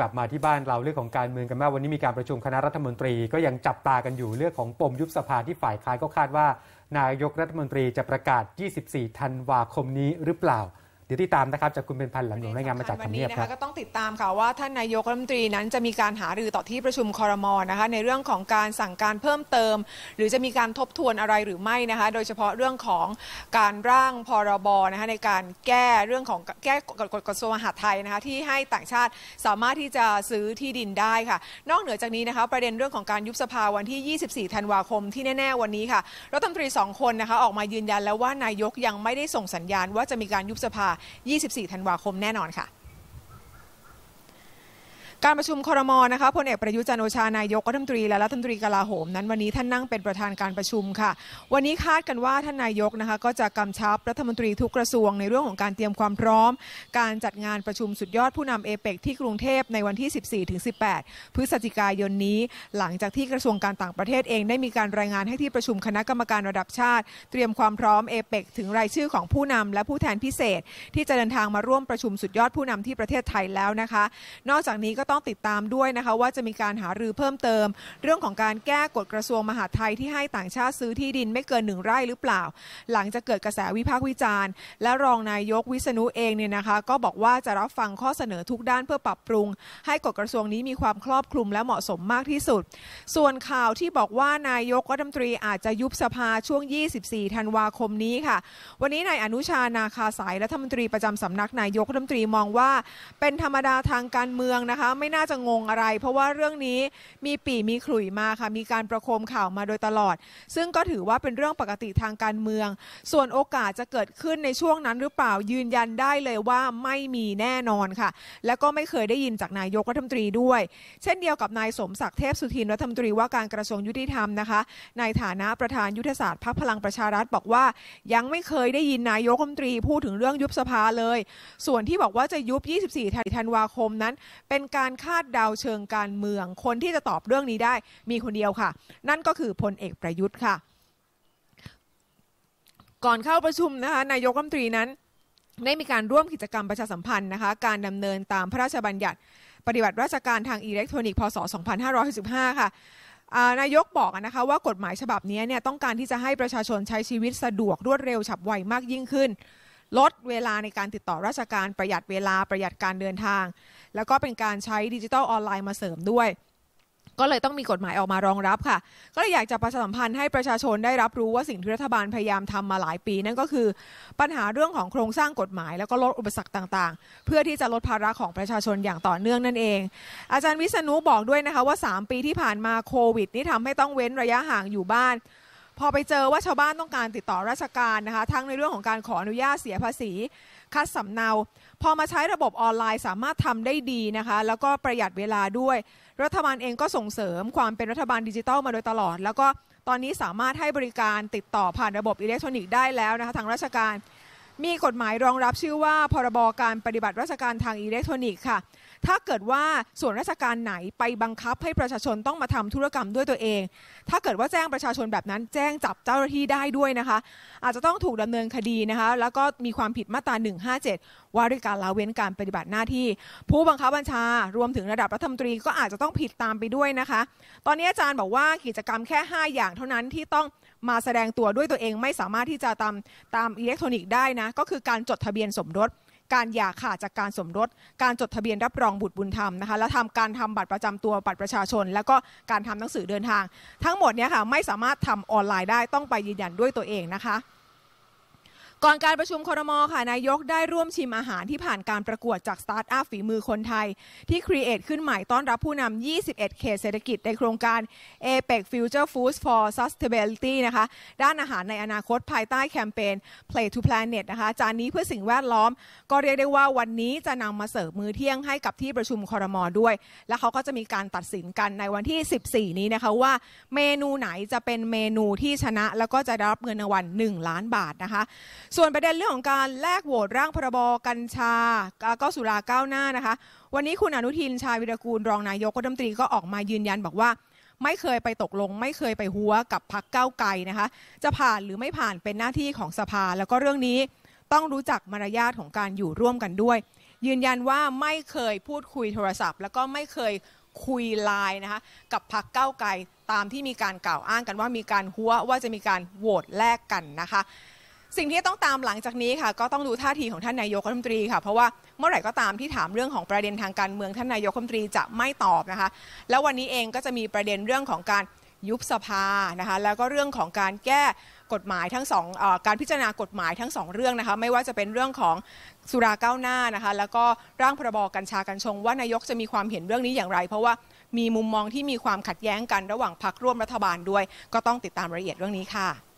กลับมาที่บ้านเราเรื่องของการเมืองกันมากวันนี้มีการประชุมคณะรัฐมนตรีก็ยังจับตากันอยู่เรื่องของปมยุบสภาที่ฝ่ายค้านก็คาดว่า นายกรัฐมนตรีจะประกาศ 24 ธันวาคมนี้หรือเปล่าเดี๋ยวติดตามนะครับจากคุณเป็นพันหลังหลวงรายงานมาจากทำเนียบครับก็ต้องติดตามค่ะว่าท่านนายกรัฐมนตรีนั้นจะมีการหารือต่อที่ประชุมคอรมอนะคะในเรื่องของการสั่งการเพิ่มเติม หรือจะมีการทบทวนอะไรหรือไม่นะคะ โดยเฉพาะเรื่องของการร่างพรบนะคะในการแก้เรื่องของแก้กฎกระทรวงมหาดไทยนะคะที่ให้ต่างชาติสามารถที่จะซื้อที่ดินได้ค่ะนอกเหนือจากนี้นะคะประเด็นเรื่องของการยุบสภาวันที่ 24ธันวาคมที่แน่ๆวันนี้ค่ะรัฐมนตรี 2 คนนะคะออกมายืนยันแล้วว่านายกยังไม่ได้ส่งสัญญาณ ว่าจะมีการยุบสภา24 ธันวาคมแน่นอนค่ะการประชุมครมนะคะพลเอก ประยุจันโอชา นายกรัฐมนตรี และรัฐมนตรีกลาโหมนั้น วันนี้ท่านนั่งเป็นประธานการประชุมค่ะ วันนี้คาดกันว่าท่านนายกนะคะก็จะกำชับรัฐมนตรีทุกกระทรวงในเรื่องของการเตรียมความพร้อม การจัดงานประชุมสุดยอดผู้นำเอเปกที่กรุงเทพในวันที่ 14-18 พฤศจิกายนนี้ หลังจากที่กระทรวงการต่างประเทศเอง ได้มีการรายงานให้ที่ประชุมคณะกรรมการระดับชาติ เตรียมความพร้อมเอเปกถึงรายชื่อของผู้นำและผู้แทนพิเศษ ที่จะเดินทางมาร่วมประชุมสุดยอดผู้นำที่ประเทศไทยแล้วนะคะ นอกจากนี้ก็ต้องต้องติดตามด้วยนะคะว่าจะมีการหารือเพิ่มเติม เรื่องของการแก้กฎกระทรวงมหาดไทยที่ให้ต่างชาติซื้อที่ดินไม่เกินหนึ่งไร่หรือเปล่า หลังจากเกิดกระแสวิพากษ์วิจารณ์ และรองนายกวิษณุเองเนี่ยนะคะ ก็บอกว่าจะรับฟังข้อเสนอทุกด้านเพื่อปรับปรุง ให้กฎกระทรวงนี้มีความครอบคลุมและเหมาะสมมากที่สุด ส่วนข่าวที่บอกว่านายกรัฐมนตรีอาจจะยุบสภาช่วง 24ธันวาคมนี้ค่ะ วันนี้นายอนุชานาคาสายรัฐมนตรีประจำสำนักนายกรัฐมนตรีมองว่า เป็นธรรมดาทางการเมืองนะคะไม่น่าจะงงอะไร เพราะว่าเรื่องนี้มีปีมีขลุ่ยมาค่ะมีการประโคมข่าวมาโดยตลอด ซึ่งก็ถือว่าเป็นเรื่องปกติทางการเมือง ส่วนโอกาสจะเกิดขึ้นในช่วงนั้นหรือเปล่ายืนยันได้เลยว่าไม่มีแน่นอนค่ะ และก็ไม่เคยได้ยินจากนายกรัฐมนตรีด้วย เช่นเดียวกับนายสมศักดิ์เทพสุทินรัฐมนตรีว่าการกระทรวงยุติธรรมนะคะ ในฐานะประธานยุทธศาสตร์พักพลังประชารัฐ บอกว่ายังไม่เคยได้ยินนายกรัฐมนตรีพูดถึงเรื่องยุบสภาเลย ส่วนที่บอกว่าจะยุบ 24ธันวาคมนั้น เป็นการคาดเดาเชิงการเมือง คนที่จะตอบเรื่องนี้ได้มีคนเดียวค่ะ นั่นก็คือพลเอกประยุทธ์ค่ะ ก่อนเข้าประชุมนะคะนายกรัฐมนตรีนั้น ได้มีการร่วมกิจกรรมประชาสัมพันธ์นะคะการดำเนินตามพระราชบัญญัติ ปฏิบัติราชการทางอิเล็กทรอนิกส์พศ2565ค่ะนายกบอกนะคะว่ากฎหมายฉบับนี้เนี่ยต้องการที่จะให้ประชาชนใช้ชีวิตสะดวกรวดเร็วฉับไวมากยิ่งขึ้นลดเวลาในการติดต่อราชการประหยัดเวลาประหยัดการเดินทาง แล้วก็เป็นการใช้ดิจิทัลออนไลน์มาเสริมด้วย ก็เลยต้องมีกฎหมายออกมารองรับค่ะ ก็เลยอยากจะประชาสัมพันธ์ให้ประชาชนได้รับรู้ว่าสิ่งที่รัฐบาลพยายามทำมาหลายปี นั่นก็คือปัญหาเรื่องของโครงสร้างกฎหมาย แล้วก็ลดอุปสรรคต่างๆ เพื่อที่จะลดภาระของประชาชนอย่างต่อเนื่องนั่นเองอาจารย์วิษณุบอกด้วยนะคะว่า 3ปีที่ผ่านมาโควิดนี่ทำให้ต้องเว้นระยะห่างอยู่บ้านพอไปเจอว่าชาวบ้านต้องการติดต่อราชการนะคะ ทั้งในเรื่องของการขออนุญาตเสียภาษี คัดสำเนา พอมาใช้ระบบออนไลน์สามารถทำได้ดีนะคะแล้วก็ประหยัดเวลาด้วย รัฐบาลเองก็ส่งเสริมความเป็นรัฐบาลดิจิทัลมาโดยตลอด แล้วก็ตอนนี้สามารถให้บริการติดต่อผ่านระบบอิเล็กทรอนิกส์ได้แล้วนะคะทางราชการ มีกฎหมายรองรับชื่อว่า พรบการปฏิบัติราชการทางอิเล็กทรอนิกส์ค่ะถ้าเกิดว่าส่วนราชการไหนไปบังคับให้ประชาชนต้องมาทำธุรกรรมด้วยตัวเอง ถ้าเกิดว่าแจ้งประชาชนแบบนั้น แจ้งจับเจ้าหน้าที่ได้ด้วยนะคะ อาจจะต้องถูกดำเนินคดีนะคะ แล้วก็มีความผิดมาตรา 157ว่าด้วยการละเว้นการปฏิบัติหน้าที่ ผู้บังคับบัญชารวมถึงระดับรัฐมนตรีก็อาจจะต้องผิดตามไปด้วยนะคะ ตอนนี้อาจารย์บอกว่ากิจกรรมแค่ 5 อย่าง เท่านั้นที่ต้องมาแสดงตัวด้วยตัวเอง ไม่สามารถที่จะตามตามอิเล็กทรอนิกส์ได้นะ ก็คือการจดทะเบียนสมรสการหย่าขาดจากการสมรส การจดทะเบียนรับรองบุตรบุญธรรมนะคะ และทำการทำบัตรประจำตัวบัตรประชาชน แล้วก็การทำหนังสือเดินทาง ทั้งหมดเนี่ยค่ะไม่สามารถทำออนไลน์ได้ต้องไปยืนยันด้วยตัวเองนะคะก่อนการประชุมคอรมอค่ะนายกได้ร่วมชิมอาหารที่ผ่านการประกวดจากสตาร์ทอัพฝีมือคนไทย ที่ครีเอทขึ้นใหม่ต้อนรับผู้นำ 21 เขตเศรษฐกิจในโครงการ APEC Future Foods for Sustainability นะคะด้านอาหารในอนาคตภายใต้แคมเปญ Play to Planet นะคะจานนี้เพื่อสิ่งแวดล้อม ก็เรียกได้ว่าวันนี้จะนำมาเสิร์ฟมื้อเที่ยงให้กับที่ประชุมคอรมอด้วย และเขาก็จะมีการตัดสินกันในวันที่ 14 นี้นะคะว่า เมนูไหนจะเป็นเมนูที่ชนะ แล้วก็จะได้รับเงินรางวัล 1 ล้านบาทนะคะส่วนประเด็นเรื่องของการแลกโหวตร่างพรบกัญชาก็สุราก้าวหน้านะคะ วันนี้คุณอนุทินชาญวิรกูลรองนายกรัฐมนตรีก็ออกมายืนยันบอกว่าไม่เคยไปตกลงไม่เคยไปหัวกับพักเก้าไกลนะคะ จะผ่านหรือไม่ผ่านเป็นหน้าที่ของสภาแล้วก็เรื่องนี้ต้องรู้จักมารยาทของการอยู่ร่วมกันด้วย ยืนยันว่าไม่เคยพูดคุยโทรศัพท์ แล้วก็ไม่เคยคุยไลน์นะคะกับพักเก้าไกลตามที่มีการกล่าวอ้างกันว่ามีการหัวว่าจะมีการโหวตแลกกันนะคะสิ่งที่ต้องตามหลังจากนี้ค่ะก็ต้องดูท่าทีของท่านนายกรัฐมนตรีค่ะ เพราะว่าเมื่อไหร่ก็ตามที่ถามเรื่องของประเด็นทางการเมืองท่านนายกรัฐมนตรีจะไม่ตอบนะคะแล้ววันนี้เองก็จะมีประเด็นเรื่องของการยุบสภานะคะแล้วก็เรื่องของการแก้กฎหมายทั้งสองอการพิจารณากฎหมายทั้งสองเรื่องนะคะไม่ว่าจะเป็นเรื่องของสุราก้าวหน้านะคะแล้วก็ร่างพรบกัญชา กัญชง ว่านายกจะมีความเห็นเรื่องนี้อย่างไร เพราะว่ามีมุมมองที่มีความขัดแย้งกันระหว่างพรรคร่วมรัฐบาลด้วย ก็ต้องติดตามรายละเอียดเรื่องนี้ค่ะ